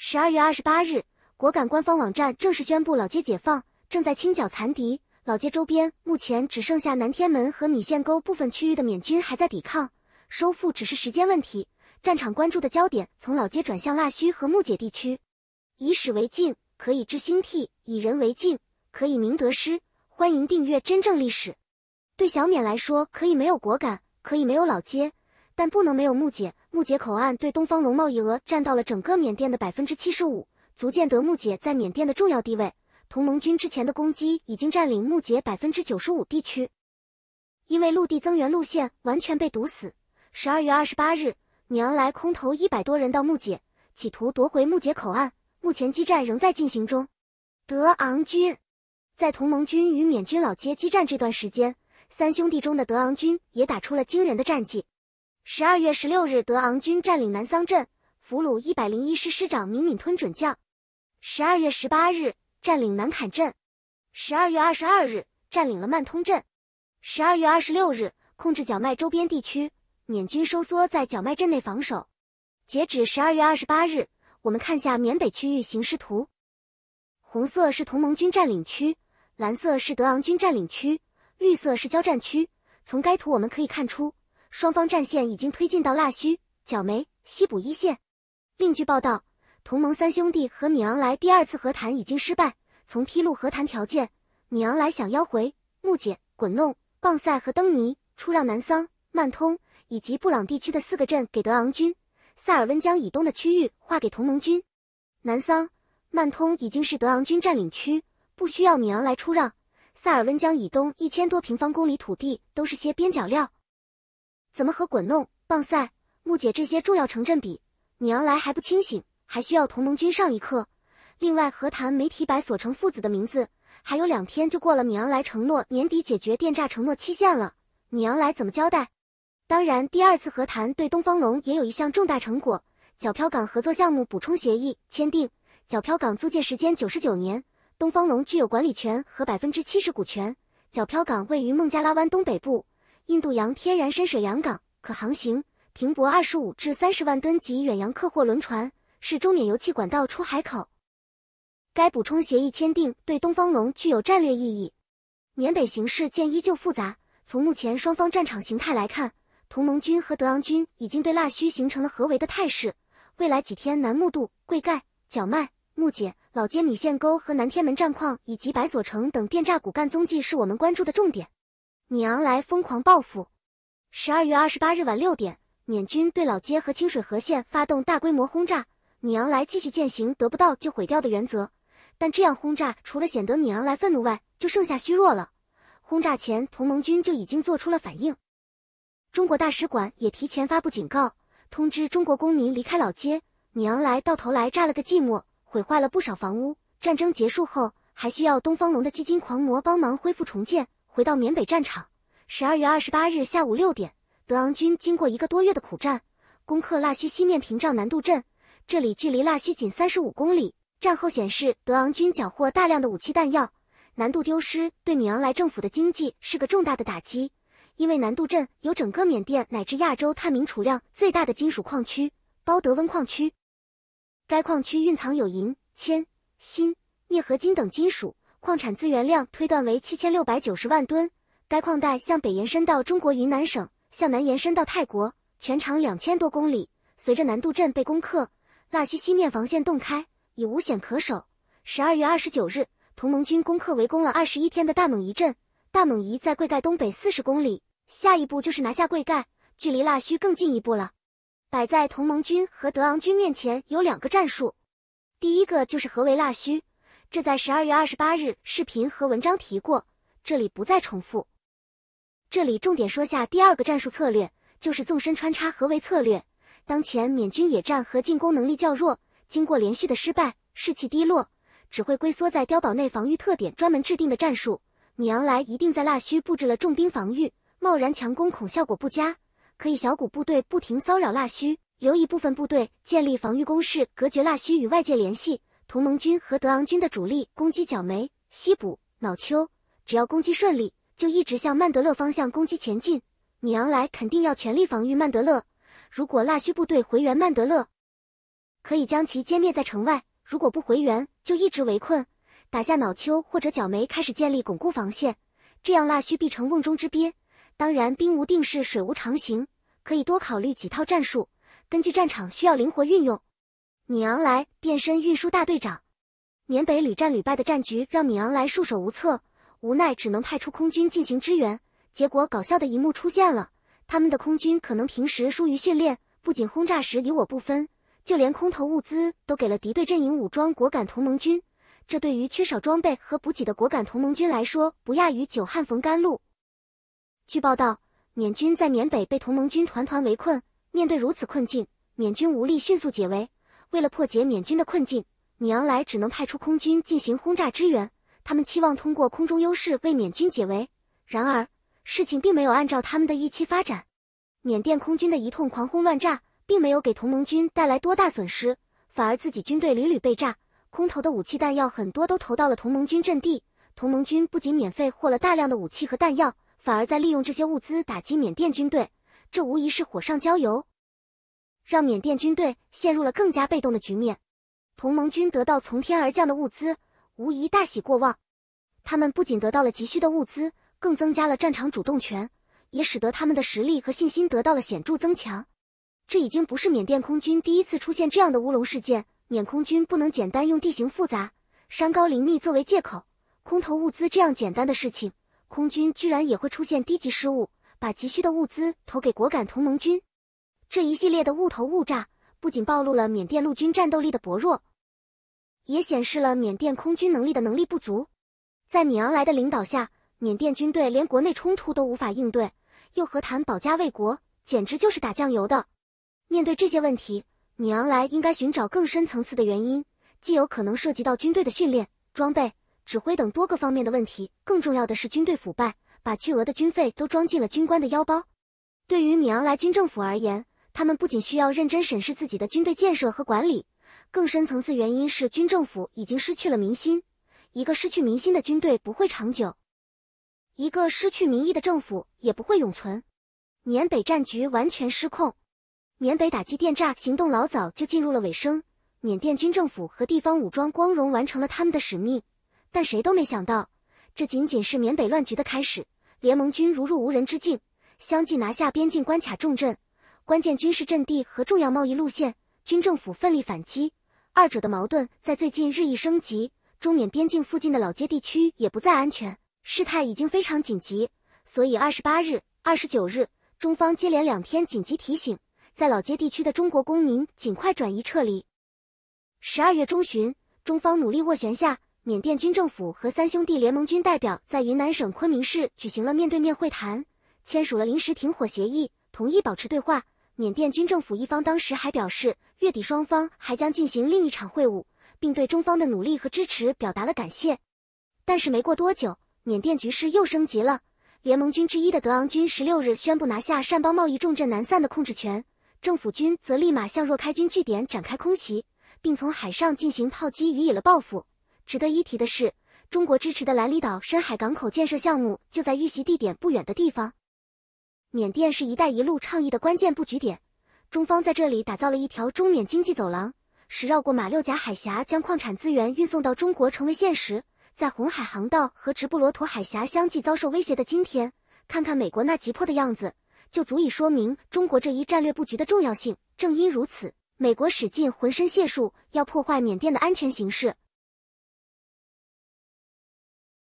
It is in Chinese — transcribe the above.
十二月二十八日，果敢官方网站正式宣布老街解放，正在清剿残敌。老街周边目前只剩下南天门和米线沟部分区域的缅军还在抵抗，收复只是时间问题。战场关注的焦点从老街转向腊戌和木姐地区。以史为镜，可以知兴替；以人为镜，可以明得失。欢迎订阅《真正历史》。对小缅来说，可以没有果敢，可以没有老街。但不能没有木姐。木姐口岸对东方龙贸易额占到了整个缅甸的百分之七十五，足见得木姐在缅甸的重要地位。同盟军之前的攻击已经占领木姐百分之九十五地区，因为陆地增援路线完全被堵死。十二月二十八日，昂来空投一百多人到木姐，企图夺回木姐口岸。目前激战仍在进行中。德昂军在同盟军与缅军老街激战这段时间，三兄弟中的德昂军也打出了惊人的战绩。十二月十六日，德昂军占领南桑镇，俘虏一百零一师师长敏敏吞准将。十二月十八日，占领南坎镇。十二月二十二日，占领了曼通镇。十二月二十六日，控制角麦周边地区。缅军收缩在角麦镇内防守。截止十二月二十八日，我们看下缅北区域形势图。红色是同盟军占领区，蓝色是德昂军占领区，绿色是交战区。从该图我们可以看出。双方战线已经推进到腊戌、角梅、西卜一线。另据报道，同盟三兄弟和米昂莱第二次和谈已经失败。从披露和谈条件，米昂莱想要回木简、滚弄、棒赛和登尼出让南桑、曼通以及布朗地区的四个镇给德昂军，萨尔温江以东的区域划给同盟军。南桑、曼通已经是德昂军占领区，不需要米昂莱出让。萨尔温江以东一千多平方公里土地都是些边角料。怎么和滚弄、棒赛、木姐这些重要城镇比？米昂莱还不清醒，还需要同盟军上一课。另外，和谈没提白所成父子的名字。还有两天就过了米昂莱承诺年底解决电诈承诺期限了，米昂莱怎么交代？当然，第二次和谈对东方龙也有一项重大成果：角飘港合作项目补充协议签订。角飘港租借时间九十九年，东方龙具有管理权和百分之七十股权。角飘港位于孟加拉湾东北部。印度洋天然深水良港，可航行停泊二十五至三十万吨级远洋客货轮船，是中缅油气管道出海口。该补充协议签订对东方龙具有战略意义。缅北形势见依旧复杂，从目前双方战场形态来看，同盟军和德昂军已经对腊戌形成了合围的态势。未来几天，南木渡、贵盖、角麦、木姐、老街、米线沟和南天门战况，以及白所城等电诈骨干踪迹，是我们关注的重点。米昂莱疯狂报复。十二月二十八日晚六点，缅军对老街和清水河县发动大规模轰炸。米昂莱继续践行“得不到就毁掉”的原则，但这样轰炸除了显得米昂莱愤怒外，就剩下虚弱了。轰炸前，同盟军就已经做出了反应。中国大使馆也提前发布警告，通知中国公民离开老街。米昂莱到头来炸了个寂寞，毁坏了不少房屋。战争结束后，还需要东方龙的基金狂魔帮忙恢复重建。回到缅北战场，十二月二十八日下午六点，德昂军经过一个多月的苦战，攻克腊戌西面屏障南渡镇。这里距离腊戌仅三十五公里。战后显示，德昂军缴获大量的武器弹药。南渡丢失对米昂莱政府的经济是个重大的打击，因为南渡镇有整个缅甸乃至亚洲探明储量最大的金属矿区——包德温矿区。该矿区蕴藏有银、铅、锌、镍合金等金属。矿产资源量推断为七千六百九十万吨。该矿带向北延伸到中国云南省，向南延伸到泰国，全长两千多公里。随着南渡镇被攻克，腊戌西面防线洞开，已无险可守。十二月二十九日，同盟军攻克围攻了二十一天的大猛夷镇。大猛夷在贵盖东北四十公里，下一步就是拿下贵盖，距离腊戌更进一步了。摆在同盟军和德昂军面前有两个战术，第一个就是合围腊戌。这在十二月二十八日视频和文章提过，这里不再重复。这里重点说下第二个战术策略，就是纵深穿插合围策略。当前缅军野战和进攻能力较弱，经过连续的失败，士气低落，只会龟缩在碉堡内防御。特点专门制定的战术，米昂莱一定在腊戌布置了重兵防御，贸然强攻恐效果不佳。可以小股部队不停骚扰腊戌，留一部分部队建立防御工事，隔绝腊戌与外界联系。同盟军和德昂军的主力攻击角梅、西部、脑丘，只要攻击顺利，就一直向曼德勒方向攻击前进。米昂莱肯定要全力防御曼德勒，如果腊须部队回援曼德勒，可以将其歼灭在城外；如果不回援，就一直围困，打下脑丘或者角梅，开始建立巩固防线。这样腊须必成瓮中之鳖。当然，兵无定势，水无常形，可以多考虑几套战术，根据战场需要灵活运用。米昂莱变身运输大队长，缅北屡战屡败的战局让米昂莱束手无策，无奈只能派出空军进行支援。结果，搞笑的一幕出现了：他们的空军可能平时疏于训练，不仅轰炸时敌我不分，就连空投物资都给了敌对阵营武装果敢同盟军。这对于缺少装备和补给的果敢同盟军来说，不亚于久旱逢甘露。据报道，缅军在缅北被同盟军团团围困，面对如此困境，缅军无力迅速解围。为了破解缅军的困境，米昂莱只能派出空军进行轰炸支援。他们期望通过空中优势为缅军解围，然而事情并没有按照他们的预期发展。缅甸空军的一通狂轰乱炸，并没有给同盟军带来多大损失，反而自己军队屡屡被炸。空投的武器弹药很多都投到了同盟军阵地，同盟军不仅免费获了大量的武器和弹药，反而在利用这些物资打击缅甸军队，这无疑是火上浇油。让缅甸军队陷入了更加被动的局面，同盟军得到从天而降的物资，无疑大喜过望。他们不仅得到了急需的物资，更增加了战场主动权，也使得他们的实力和信心得到了显著增强。这已经不是缅甸空军第一次出现这样的乌龙事件，缅空军不能简单用地形复杂、山高林密作为借口。空投物资这样简单的事情，空军居然也会出现低级失误，把急需的物资投给果敢同盟军。这一系列的误投误炸，不仅暴露了缅甸陆军战斗力的薄弱，也显示了缅甸空军能力的能力不足。在米昂莱的领导下，缅甸军队连国内冲突都无法应对，又何谈保家卫国？简直就是打酱油的。面对这些问题，米昂莱应该寻找更深层次的原因，既有可能涉及到军队的训练、装备、指挥等多个方面的问题，更重要的是军队腐败，把巨额的军费都装进了军官的腰包。对于米昂莱军政府而言，他们不仅需要认真审视自己的军队建设和管理，更深层次原因是军政府已经失去了民心。一个失去民心的军队不会长久，一个失去民意的政府也不会永存。缅北战局完全失控，缅北打击电诈行动老早就进入了尾声，缅甸军政府和地方武装光荣完成了他们的使命，但谁都没想到，这仅仅是缅北乱局的开始。联盟军如入无人之境，相继拿下边境关卡重镇。关键军事阵地和重要贸易路线，军政府奋力反击，二者的矛盾在最近日益升级。中缅边境附近的老街地区也不再安全，事态已经非常紧急。所以二十八日、二十九日，中方接连两天紧急提醒，在老街地区的中国公民尽快转移撤离。十二月中旬，中方努力斡旋下，缅甸军政府和三兄弟联盟军代表在云南省昆明市举行了面对面会谈，签署了临时停火协议，同意保持对话。缅甸军政府一方当时还表示，月底双方还将进行另一场会晤，并对中方的努力和支持表达了感谢。但是没过多久，缅甸局势又升级了。联盟军之一的德昂军十六日宣布拿下善邦贸易重镇南散的控制权，政府军则立马向若开军据点展开空袭，并从海上进行炮击予以了报复。值得一提的是，中国支持的兰里岛深海港口建设项目就在遇袭地点不远的地方。缅甸是一带一路倡议的关键布局点，中方在这里打造了一条中缅经济走廊，使绕过马六甲海峡将矿产资源运送到中国成为现实。在红海航道和直布罗陀海峡相继遭受威胁的今天，看看美国那急迫的样子，就足以说明中国这一战略布局的重要性。正因如此，美国使尽浑身解数要破坏缅甸的安全形势。